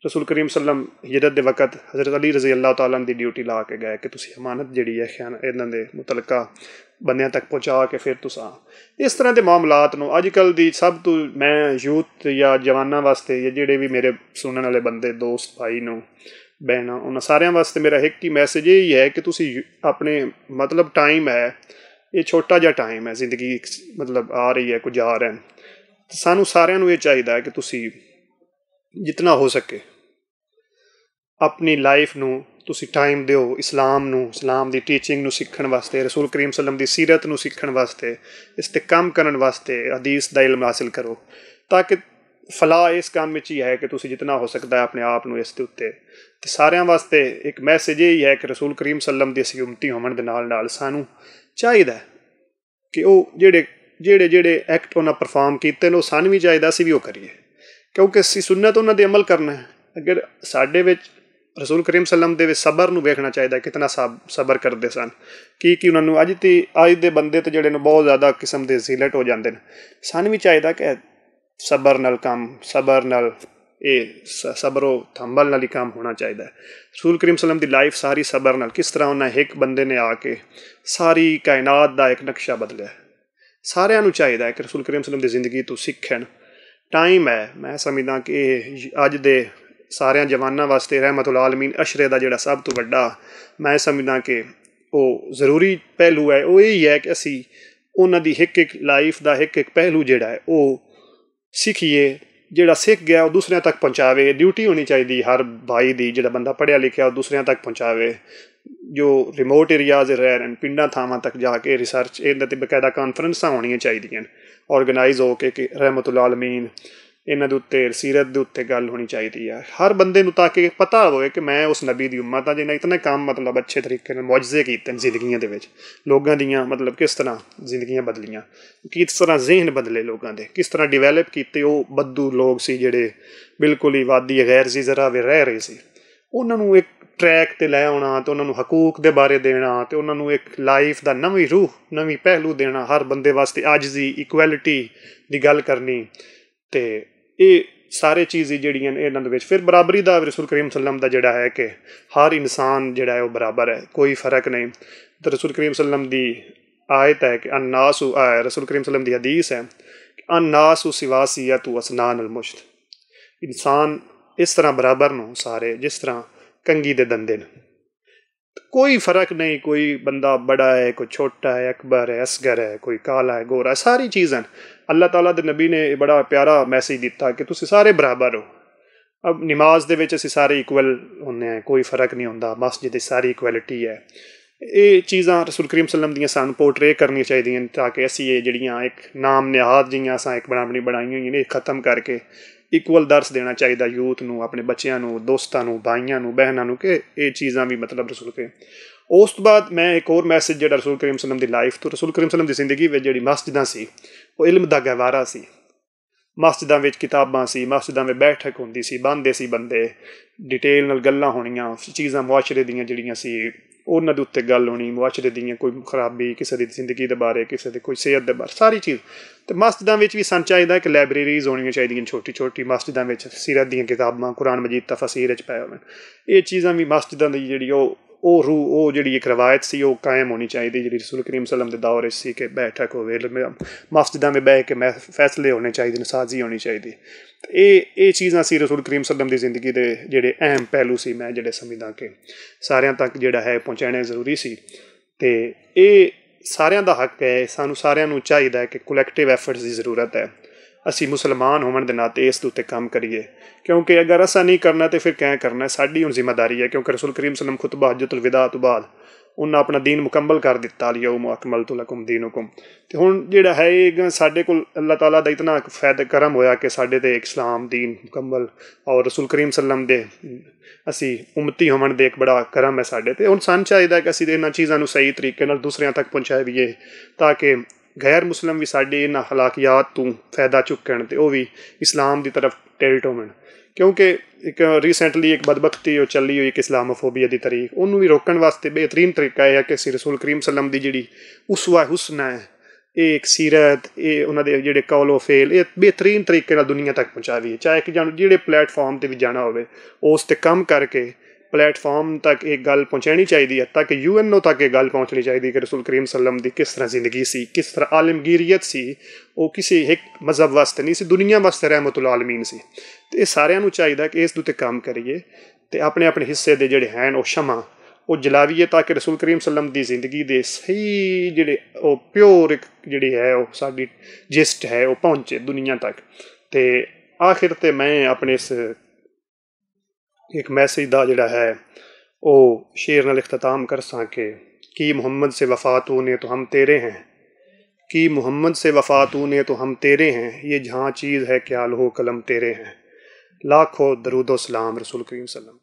ਰਸੂਲ ਕਰੀਮ ਸੱਲਮ ਹਿਜਰਤ ਦੇ ਵਕਤ ਹਜ਼ਰਤ ਅਲੀ ਰਜ਼ੀ ਅੱਲਾਹ ਤਾਲਾ ਦੀ ਡਿਊਟੀ ਲਾ ਕੇ ਗਏ ਕਿ ਤੁਸੀਂ ਅਮਾਨਤ ਜਿਹੜੀ ਹੈ ਖਿਆਨ ਇਹਨਾਂ ਦੇ ਮੁਤਲਕਾ ਬੰਦਿਆਂ ਤੱਕ ਪਹੁੰਚਾ ਕੇ ਫਿਰ ਤੁਸੀਂ ਇਸ ਤਰ੍ਹਾਂ ਦੇ ਮਾਮਲਾਤ ਨੂੰ ਅੱਜ ਕੱਲ ਦੀ ਸਭ ਤੋਂ ਮੈਂ ਯੂਥ ਜਾਂ ਜਵਾਨਾਂ ਵਾਸਤੇ ਜਾਂ ਜਿਹੜੇ ਵੀ ਮੇਰੇ ਸੁਣਨ ਵਾਲੇ ਬੰਦੇ ਦੋਸਤ ਭਾਈ ਨੂੰ ਬਹਿਣਾ ਉਹਨਾਂ ਸਾਰਿਆਂ ਵਾਸਤੇ ਮੇਰਾ ਇੱਕ ਹੀ ਮੈਸੇਜ ਇਹ ਹੀ ਹੈ ਕਿ ਤੁਸੀਂ ਆਪਣੇ ਮਤਲਬ ਟਾਈਮ ਹੈ ਇਹ ਛੋਟਾ ਜਿਹਾ ਟਾਈਮ ਹੈ ਜ਼ਿੰਦਗੀ ਮਤਲਬ ਆ ਰਹੀ ਹੈ ਕੁਝ ਆ ਰਿਹਾ ਸਾਨੂੰ ਸਾਰਿਆਂ ਨੂੰ ਇਹ ਚਾਹੀਦਾ ਹੈ ਕਿ ਤੁਸੀਂ ਜਿੰਨਾ ਹੋ ਸਕੇ ਆਪਣੀ ਲਾਈਫ ਨੂੰ ਤੁਸੀਂ ਟਾਈਮ ਦਿਓ ਇਸਲਾਮ ਨੂੰ ਇਸਲਾਮ ਦੀ ਟੀਚਿੰਗ ਨੂੰ ਸਿੱਖਣ ਵਾਸਤੇ ਰਸੂਲ ਕਰੀਮ ਸੱਲਮ ਦੀ ਸੀਰਤ ਨੂੰ ਸਿੱਖਣ ਵਾਸਤੇ ਇਸ ਤੇ ਕੰਮ ਕਰਨ ਵਾਸਤੇ ਹਦੀਸ ਦਾ ਇਲਮ ਹਾਸਲ ਕਰੋ ਤਾਂ ਕਿ ਫਲਾ ਇਸ ਕੰਮ ਵਿੱਚ ਹੀ ਹੈ ਕਿ ਤੁਸੀਂ ਜਿੰਨਾ ਹੋ ਸਕਦਾ ਹੈ ਆਪਣੇ ਆਪ ਨੂੰ ਇਸ ਦੇ ਉੱਤੇ ਤੇ ਸਾਰਿਆਂ ਵਾਸਤੇ ਇੱਕ ਮੈਸੇਜ ਇਹ ਹੀ ਹੈ ਕਿ ਰਸੂਲ ਕਰੀਮ ਸੱਲਮ ਦੀ ਅਸੀਂ ਉਮਤੀ ਹੋਣ ਦੇ ਨਾਲ ਨਾਲ ਸਾਨੂੰ ਚਾਹੀਦਾ ਕਿ ਉਹ ਜਿਹੜੇ ਜਿਹੜੇ ਜਿਹੜੇ ਐਕਟ ਉਹਨਾਂ ਪਰਫਾਰਮ ਕੀਤੇ ਨੇ ਉਹ ਸਾਨੂੰ ਵੀ ਚਾਹੀਦਾ ਸੀ ਵੀ ਉਹ ਕਰੀਏ ਕਿਉਂਕਿ ਅਸੀਂ ਸੁਨਨਤ ਉਹਨਾਂ ਦੇ ਅਮਲ ਕਰਨਾ ਹੈ ਅਗਰ ਸਾਡੇ ਵਿੱਚ ਰਸੂਲ ਕਰੀਮ ਸੱਲਮ ਦੇ ਵਿੱਚ ਸਬਰ ਨੂੰ ਵੇਖਣਾ ਚਾਹੀਦਾ ਕਿਤਨਾ ਸਬਰ ਕਰਦੇ ਸਨ ਕੀ ਕੀ ਉਹਨਾਂ ਨੂੰ ਅੱਜ ਤੇ ਅੱਜ ਦੇ ਬੰਦੇ ਤੇ ਜਿਹੜੇ ਨੂੰ ਬਹੁਤ ਜ਼ਿਆਦਾ ਕਿਸਮ ਦੇ ਜ਼ਿਲਟ ਹੋ ਜਾਂਦੇ ਨੇ ਸਾਨੂੰ ਵੀ ਚਾਹੀਦਾ ਕਿ ਸਬਰ ਨਾਲ ਕੰਮ ਸਬਰ ਨਾਲ ਇਹ ਸਬਰੋ ਥੰਬਲ ਨਾਲ ਹੀ ਕੰਮ ਹੋਣਾ ਚਾਹੀਦਾ ਹੈ ਰਸੂਲ ਕਰੀਮ ਸੱਲਮ ਦੀ ਲਾਈਫ ਸਾਰੀ ਸਬਰ ਨਾਲ ਕਿਸ ਤਰ੍ਹਾਂ ਉਹਨਾਂ ਇੱਕ ਬੰਦੇ ਨੇ ਆ ਕੇ ਸਾਰੀ ਕਾਇਨਾਤ ਦਾ ਇੱਕ ਨਕਸ਼ਾ ਬਦਲਿਆ ਸਾਰਿਆਂ ਨੂੰ ਚਾਹੀਦਾ ਹੈ ਕਿ ਰਸੂਲ ਕਰੀਮ ਸੱਲਮ ਦੀ ਜ਼ਿੰਦਗੀ ਤੋਂ ਸਿੱਖਣ ਟਾਈਮ ਹੈ ਮੈਂ ਸਮਝਦਾ ਕਿ ਅੱਜ ਦੇ ਸਾਰਿਆਂ ਜਵਾਨਾਂ ਵਾਸਤੇ ਰਹਿਮਤੁਲ ਆਲਮੀਨ ਅਸ਼ਰੇ ਦਾ ਜਿਹੜਾ ਸਭ ਤੋਂ ਵੱਡਾ ਮੈਂ ਸਮਝਦਾ ਕਿ ਉਹ ਜ਼ਰੂਰੀ ਪਹਿਲੂ ਹੈ ਉਹ ਇਹ ਹੀ ਹੈ ਕਿ ਅਸੀਂ ਉਹਨਾਂ ਦੀ ਇੱਕ ਇੱਕ ਲਾਈਫ ਦਾ ਇੱਕ ਇੱਕ ਪਹਿਲੂ ਜਿਹੜਾ ਹੈ ਉਹ ਸਿੱਖੀਏ ਜਿਹੜਾ ਸਿੱਖ ਗਿਆ ਉਹ ਦੂਸਰਿਆਂ ਤੱਕ ਪਹੁੰਚਾਵੇ ਡਿਊਟੀ ਹੋਣੀ ਚਾਹੀਦੀ ਹਰ ਭਾਈ ਦੀ ਜਿਹੜਾ ਬੰਦਾ ਪੜਿਆ ਲਿਖਿਆ ਉਹ ਦੂਸਰਿਆਂ ਤੱਕ ਪਹੁੰਚਾਵੇ ਜੋ ਰਿਮੋਟ ਏਰੀਆਜ਼ ਹਨ ਪਿੰਡਾਂ ਥਾਵਾਂ ਤੱਕ ਜਾ ਕੇ ਰਿਸਰਚ ਇਹਨਾਂ ਤੇ ਬਕਾਇਦਾ ਕਾਨਫਰੰਸਾਂ ਹੋਣੀਆਂ ਚਾਹੀਦੀਆਂ ਆਰਗੇਨਾਈਜ਼ ਹੋ ਕੇ ਕਿ ਰਹਿਮਤੁਲ ਆਲਮੀਨ ਇਹਨਾਂ ਦੇ ਉੱਤੇ ਸੀਰਤ ਦੇ ਉੱਤੇ ਗੱਲ ਹੋਣੀ ਚਾਹੀਦੀ ਆ ਹਰ ਬੰਦੇ ਨੂੰ ਤਾਂ ਕਿ ਪਤਾ ਹੋਵੇ ਕਿ ਮੈਂ ਉਸ ਨਬੀ ਦੀ ਉਮਤ ਆ ਜਿਹਨੇ ਇਤਨੇ ਕੰਮ ਮਤਲਬ ਅੱਛੇ ਤਰੀਕੇ ਨਾਲ ਮੌਜੂਜ਼ੇ ਕੀਤੇ ਨੇ ਜ਼ਿੰਦਗੀਆਂ ਦੇ ਵਿੱਚ ਲੋਕਾਂ ਦੀਆਂ ਮਤਲਬ ਕਿਸ ਤਰ੍ਹਾਂ ਜ਼ਿੰਦਗੀਆਂ ਬਦਲੀਆਂ ਕਿਸ ਤਰ੍ਹਾਂ ਜ਼ਿਹਨ ਬਦਲੇ ਲੋਕਾਂ ਦੇ ਕਿਸ ਤਰ੍ਹਾਂ ਡਿਵੈਲਪ ਕੀਤੇ ਉਹ ਬੱਦੂ ਲੋਕ ਸੀ ਜਿਹੜੇ ਬਿਲਕੁਲ ਹੀ ਵਾਦੀ ਗੈਰ ਸੀ ਜ਼ਰਾ ਵੀ ਰਹਿ ਰਹੇ ਸੀ ਉਹਨਾਂ ਨੂੰ ਇੱਕ ਟਰੈਕ ਤੇ ਲੈ ਆਉਣਾ ਤੇ ਉਹਨਾਂ ਨੂੰ ਹਕੂਕ ਦੇ ਬਾਰੇ ਦੇਣਾ ਤੇ ਉਹਨਾਂ ਨੂੰ ਇੱਕ ਲਾਈਫ ਦਾ ਨਵੀਂ ਰੂਹ ਨਵੀਂ ਪਹਿਲੂ ਦੇਣਾ ਹਰ ਬੰਦੇ ਵਾਸਤੇ ਅੱਜ ਦੀ ਇਕੁਐਲਿਟੀ ਦੀ ਗੱਲ ਕਰਨੀ ਤੇ ਇਹ ਸਾਰੇ ਚੀਜ਼ ਜਿਹੜੀਆਂ ਨੇ ਇਹਨਾਂ ਦੇ ਵਿੱਚ ਫਿਰ ਬਰਾਬਰੀ ਦਾ ਰਸੂਲ ਕਰੀਮ ਸੱਲਮ ਦਾ ਜਿਹੜਾ ਹੈ ਕਿ ਹਰ ਇਨਸਾਨ ਜਿਹੜਾ ਹੈ ਉਹ ਬਰਾਬਰ ਹੈ ਕੋਈ ਫਰਕ ਨਹੀਂ ਤੇ ਰਸੂਲ ਕਰੀਮ ਸੱਲਮ ਦੀ ਆਇਤ ਹੈ ਕਿ ਅਨਨਾਸ ਰਸੂਲ ਕਰੀਮ ਸੱਲਮ ਦੀ ਹਦੀਸ ਹੈ ਕਿ ਅਨਨਾਸ ਸਿਵਾਸੀਅਤ ਵਸਨਾਨ ਅਲਮੁਸ਼ਤ ਇਨਸਾਨ ਇਸ ਤਰ੍ਹਾਂ ਬਰਾਬਰ ਨੂੰ ਸਾਰੇ ਜਿਸ ਤਰ੍ਹਾਂ ਕੰਗੀ ਦੇ ਦੰਦੇ ਨੇ कोई फर्क नहीं कोई बंदा बड़ा है कोई छोटा है अकबर है असगर है कोई काला है गोरा है सारी चीज़ें अल्लाह तला के नबी ने बड़ा प्यारा मैसेज दिता कि तुम सारे बराबर हो अब नमाज के सारे इक्वल होंगे कोई फर्क नहीं होंगे मस्जिद की सारी इक्वलिटी है ये चीज़ा रसुल करीम सलम दू पोट्रे करनी चाहिए ताकि असी ये जड़ियाँ एक नाम निहाद जी असा एक बनावनी बनाई हुई खत्म करके ਇਕੁਅਲ ਦਰਸ ਦੇਣਾ ਚਾਹੀਦਾ ਯੂਥ ਨੂੰ ਆਪਣੇ ਬੱਚਿਆਂ ਨੂੰ ਦੋਸਤਾਂ ਨੂੰ ਭਾਈਆਂ ਨੂੰ ਬਹਿਨਾਂ ਨੂੰ ਕਿ ਇਹ ਚੀਜ਼ਾਂ ਵੀ ਮਤਲਬ ਰਸੂਲ ਕੇ ਉਸ ਤੋਂ ਬਾਅਦ ਮੈਂ ਇੱਕ ਹੋਰ ਮੈਸੇਜ ਜਿਹੜਾ ਰਸੂਲ ਕਰੀਮ ਸੱਲਮ ਦੀ ਲਾਈਫ ਤੋਂ ਰਸੂਲ ਕਰੀਮ ਸੱਲਮ ਦੀ ਜ਼ਿੰਦਗੀ ਵਿੱਚ ਜਿਹੜੀ ਮਸਜਿਦਾਂ ਸੀ ਉਹ ਇਲਮ ਦਾ ਗਵਾਰਾ ਸੀ ਮਸਜਿਦਾਂ ਵਿੱਚ ਕਿਤਾਬਾਂ ਸੀ ਮਸਜਿਦਾਂ ਵਿੱਚ ਬੈਠਕ ਹੁੰਦੀ ਸੀ ਬੰਦੇ ਸੀ ਬੰਦੇ ਡਿਟੇਲ ਨਾਲ ਗੱਲਾਂ ਹੋਣੀਆਂ ਚੀਜ਼ਾਂ ਮੁਆਸ਼ਰੇ ਦੀਆਂ ਜਿਹੜੀਆਂ ਸੀ ਉਹਨਾਂ ਦੇ ਉੱਤੇ ਗੱਲ ਹੋਣੀ ਮੁਆਸ਼ਰੇ ਦੀਆਂ ਕੋਈ ਖਰਾਬੀ ਕਿਸੇ ਦੀ ਜ਼ਿੰਦਗੀ ਦੇ ਬਾਰੇ ਕਿਸੇ ਦੇ ਕੋਈ ਸਿਹਤ ਦੇ ਬਾਰੇ ਸਾਰੀ ਚੀਜ਼ ਤੇ ਮਸਜਿਦਾਂ ਵਿੱਚ ਵੀ ਸਾਨੂੰ ਚਾਹੀਦਾ ਇੱਕ ਲਾਇਬ੍ਰੇਰੀਜ਼ ਹੋਣੀਆਂ ਚਾਹੀਦੀਆਂ ਛੋਟੀ ਛੋਟੀ ਮਸਜਿਦਾਂ ਵਿੱਚ ਸਿਰਤ ਦੀਆਂ ਕਿਤਾਬਾਂ ਕੁਰਾਨ ਮਜੀਦ ਤਫਸੀਰ ਵਿੱਚ ਪਏ ਹੋਣ ਇਹ ਚੀਜ਼ਾਂ ਵੀ ਮਸਜਿਦਾਂ ਦੀ ਜਿਹੜੀ ਉਹ ਉਹ ਰੂ ਉਹ ਜਿਹੜੀ ਇੱਕ ਰਵਾਇਤ ਸੀ ਉਹ ਕਾਇਮ ਹੋਣੀ ਚਾਹੀਦੀ ਜਿਹੜੀ ਰਸੂਲ ਕਰੀਮ ਸੱਲਮ ਦੇ ਦੌਰ ਵਿੱਚ ਸੀ ਕਿ ਬੈਠਕ ਹੋਵੇ ਮਸਜਿਦਾਂ ਵਿੱਚ ਬੈਠ ਕੇ ਫੈਸਲੇ ਹੋਣੇ ਚਾਹੀਦੇ ਨੇ ਸਾਜ਼ੀ ਹੋਣੀ ਚਾਹੀਦੀ ਇਹ ਇਹ ਚੀਜ਼ਾਂ ਸੀ ਰਸੂਲ ਕਰੀਮ ਸੱਲਮ ਦੀ ਜ਼ਿੰਦਗੀ ਦੇ ਜਿਹੜੇ ਅਹਿਮ ਪਹਿਲੂ ਸੀ ਮੈਂ ਜਿਹੜੇ ਸਮਝਦਾ ਕਿ ਸਾਰਿਆਂ ਤੱਕ ਜਿਹੜਾ ਹੈ ਪਹੁੰਚਾਣਾ ਜ਼ਰੂਰੀ ਸੀ ਤੇ ਇਹ ਸਾਰਿਆਂ ਦਾ ਹੱਕ ਹੈ ਸਾਨੂੰ ਸਾਰਿਆਂ ਨੂੰ ਚਾਹੀਦਾ ਹੈ ਕਿ ਕਲੈਕਟਿਵ ਐਫਰਟਸ ਦੀ ਜ਼ਰੂਰਤ ਹੈ ਅਸੀਂ ਮੁਸਲਮਾਨ ਹੋਣ ਦੇ ਨਾਤੇ ਇਸ ਦੇ ਉੱਤੇ ਕੰਮ ਕਰੀਏ ਕਿਉਂਕਿ ਅਗਰ ਅਸਾਂ ਨਹੀਂ ਕਰਨਾ ਤੇ ਫਿਰ ਕਿਆ ਕਰਨਾ ਸਾਡੀ ਹੁਣ ਜ਼ਿੰਮੇਵਾਰੀ ਹੈ ਕਿਉਂਕਿ ਰਸੂਲ ਕਰੀਮ ਸੱਲਮ ਖੁਤਬਾ ਹਜਤੁਲ ਵਿਦਾ ਤੋਂ ਬਾਅਦ ਉਹਨਾਂ ਆਪਣਾ ਦੀਨ ਮੁਕੰਮਲ ਕਰ ਦਿੱਤਾ ਲਿਓ ਮੁਕਮਲਤੁ ਲਕਮ ਦੀਨੁਕਮ ਤੇ ਹੁਣ ਜਿਹੜਾ ਹੈ ਇਹ ਸਾਡੇ ਕੋਲ ਅੱਲਾਹ ਤਾਲਾ ਦਾ ਇਤਨਾ ਫਾਇਦਾ ਕਰਮ ਹੋਇਆ ਕਿ ਸਾਡੇ ਤੇ ਇਸਲਾਮ ਦੀਨ ਮੁਕੰਮਲ ਔਰ ਰਸੂਲ ਕਰੀਮ ਸੱਲਮ ਦੇ ਅਸੀਂ ਉਮਤੀ ਹੋਣ ਦੇ ਇੱਕ ਬੜਾ ਕਰਮ ਹੈ ਸਾਡੇ ਤੇ ਹੁਣ ਸਾਨੂੰ ਚਾਹੀਦਾ ਕਿ ਅਸੀਂ ਇਹਨਾਂ ਚੀਜ਼ਾਂ ਨੂੰ ਸਹੀ ਤਰੀਕੇ ਨਾਲ ਦੂਸਰਿਆਂ ਤੱਕ ਪਹੁੰਚਾਈਏ ਤਾਂ ਕਿ ਗੈਰ ਮੁਸਲਮ ਵੀ ਸਾਡੇ ਇਹਨਾਂ ਹਲਾਕਿਆਤ ਤੋਂ ਫਾਇਦਾ ਚੁੱਕਣ ਤੇ ਉਹ ਵੀ ਇਸਲਾਮ ਦੀ ਤਰਫ ਟਿਲਟ ਹੋਣ ਕਿਉਂਕਿ ਇੱਕ ਰੀਸੈਂਟਲੀ ਇੱਕ ਬਦਬਖਤੀ ਉਹ ਚੱਲੀ ਹੋਈ ਕਿ ਇਸਲਾਮੋਫੋਬੀਆ ਦੀ ਤਰੀਕ ਉਹਨੂੰ ਵੀ ਰੋਕਣ ਵਾਸਤੇ ਬਿਹਤਰੀਨ ਤਰੀਕਾ ਇਹ ਹੈ ਕਿ ਸਿਰ ਰਸੂਲ ਕਰੀਮ ਸੱਲਮ ਦੀ ਜਿਹੜੀ ਉਸਵਾ ਹੁਸਨਾ ਹੈ ਇਹ ਇੱਕ ਸੀਰਤ ਇਹ ਉਹਨਾਂ ਦੇ ਜਿਹੜੇ ਕੌਲੋ ਫੇਲ ਇਹ ਬਿਹਤਰੀਨ ਤਰੀਕੇ ਨਾਲ ਦੁਨੀਆ ਤੱਕ ਪਹੁੰਚਾਵੀਏ ਚਾਹੇ ਕਿ ਜਿਹੜੇ ਪਲੇਟਫਾਰਮ ਤੇ ਵੀ ਜਾਣਾ ਹੋਵੇ ਉਸ ਤੇ ਕੰਮ ਕਰਕੇ ਪਲੇਟਫਾਰਮ ਤੱਕ ਇਹ ਗੱਲ ਪਹੁੰਚਣੀ ਚਾਹੀਦੀ ਹੈ ਤਾਂ ਕਿ ਯੂਐਨਓ ਤੱਕ ਇਹ ਗੱਲ ਪਹੁੰਚਣੀ ਚਾਹੀਦੀ ਕਿ ਰਸੂਲ ਕਰੀਮ ਸੱਲਮ ਦੀ ਕਿਸ ਤਰ੍ਹਾਂ ਜ਼ਿੰਦਗੀ ਸੀ ਕਿਸ ਤਰ੍ਹਾਂ ਆਲਮਗੀਰੀਅਤ ਸੀ ਉਹ ਕਿਸੇ ਇੱਕ ਮਜ਼ਹਬ ਵਾਸਤੇ ਨਹੀਂ ਸੀ ਦੁਨੀਆ ਵਾਸਤੇ ਰਹਿਮਤੁਲ ਆਲਮੀਨ ਸੀ ਤੇ ਇਹ ਸਾਰਿਆਂ ਨੂੰ ਚਾਹੀਦਾ ਕਿ ਇਸ ਉੱਤੇ ਕੰਮ ਕਰੀਏ ਤੇ ਆਪਣੇ ਆਪਣੇ ਹਿੱਸੇ ਦੇ ਜਿਹੜੇ ਹਨ ਉਹ ਸ਼ਮਾ ਉਹ ਜਲਾਵੀਏ ਤਾਂ ਕਿ ਰਸੂਲ ਕਰੀਮ ਸੱਲਮ ਦੀ ਜ਼ਿੰਦਗੀ ਦੇ ਸਹੀ ਜਿਹੜੇ ਉਹ ਪਿਓਰ ਇੱਕ ਜਿਹੜੀ ਹੈ ਉਹ ਸਾਡੀ ਜਿਸਟ ਹੈ ਉਹ ਪਹੁੰਚੇ ਦੁਨੀਆ ਤੱਕ ਤੇ ਆਖਿਰ ਤੇ ਮੈਂ ਆਪਣੇ ਇਸ ਇੱਕ ਮੈਸੇਜ ਦਾ ਜਿਹੜਾ ਹੈ ਉਹ ਸ਼ੇਰ ਨਾਲ कर ਕਰ ਸਾਂਕੇ ਕਿ ਮੁਹੰਮਦ ਸੇ ਵਫਾ तो ਨੇ ਤੋ ਹਮ ਤੇਰੇ हैं कि मोहम्मद से वफा तू ने तो हम तेरे हैं ये जहाँ चीज़ है क्या लोहो कलम तेरे हैं लाखों दरुदो सलाम रसूल करीम सल्लम